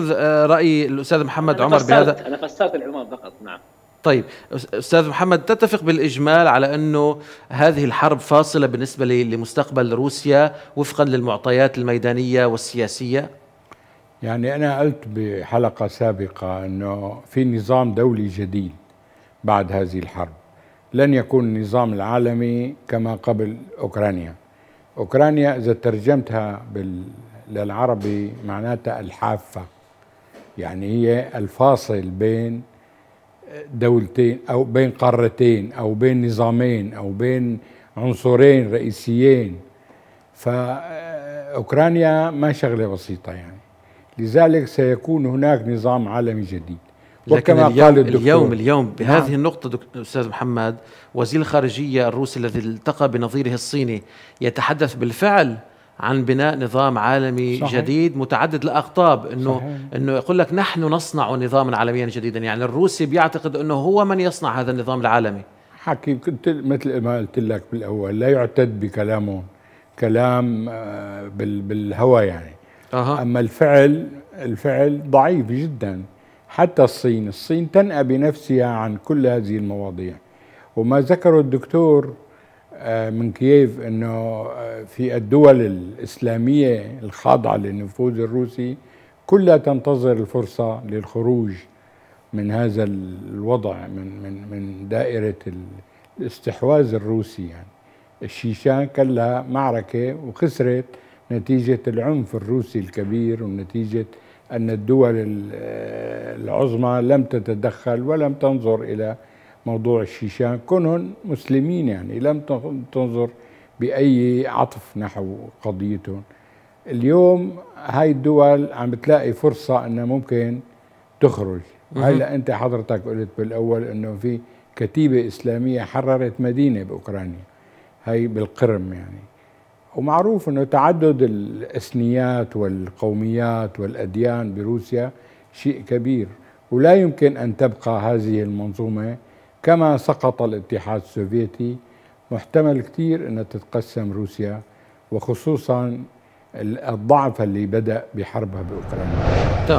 اخذ آه، راي الاستاذ محمد أنا عمر فسرت. بهذا انا فسرت العنوان فقط نعم طيب استاذ محمد تتفق بالاجمال على انه هذه الحرب فاصله بالنسبه لمستقبل روسيا وفقا للمعطيات الميدانيه والسياسيه يعني انا قلت بحلقه سابقه انه في نظام دولي جديد بعد هذه الحرب لن يكون النظام العالمي كما قبل اوكرانيا اوكرانيا اذا ترجمتها بال للعربي معناتها الحافه يعني هي الفاصل بين دولتين او بين قارتين او بين نظامين او بين عنصرين رئيسيين فاوكرانيا ما شغله بسيطه يعني لذلك سيكون هناك نظام عالمي جديد وكما اليوم قال الدكتور اليوم اليوم نعم. بهذه النقطه دكتور أستاذ محمد وزير الخارجية الروسي الذي التقى بنظيره الصيني يتحدث بالفعل عن بناء نظام عالمي صحيح. جديد متعدد الاقطاب انه صحيح. انه يقول لك نحن نصنع نظاما عالميا جديدا يعني الروسي بيعتقد انه هو من يصنع هذا النظام العالمي حكي كنت مثل ما قلت لك بالاول لا يعتد بكلامهم كلام آه، بالهوى يعني أه. اما الفعل الفعل ضعيف جدا حتى الصين الصين تنأى بنفسها عن كل هذه المواضيع وما ذكره الدكتور آه، من كييف انه آه، في الدول الاسلاميه الخاضعه للنفوذ الروسي كلها تنتظر الفرصه للخروج من هذا الوضع من من من دائره الاستحواذ الروسي يعني الشيشان كان لها معركه وخسرت نتيجه العنف الروسي الكبير ونتيجه ان الدول آه، العظمى لم تتدخل ولم تنظر الى موضوع الشيشان كونهم مسلمين يعني لم تنظر بأي عطف نحو قضيتهم اليوم هاي الدول عم بتلاقي فرصة أنها ممكن تخرج هلا أنت حضرتك قلت بالأول أنه في كتيبة إسلامية حررت مدينة بأوكرانيا هاي بالقرم يعني ومعروف أنه تعدد الأثنيات والقوميات والأديان بروسيا شيء كبير ولا يمكن أن تبقى هذه المنظومة كما سقط الاتحاد السوفيتي محتمل كثير أن تتقسم روسيا وخصوصا الضعف اللي بدأ بحربها بأوكرانيا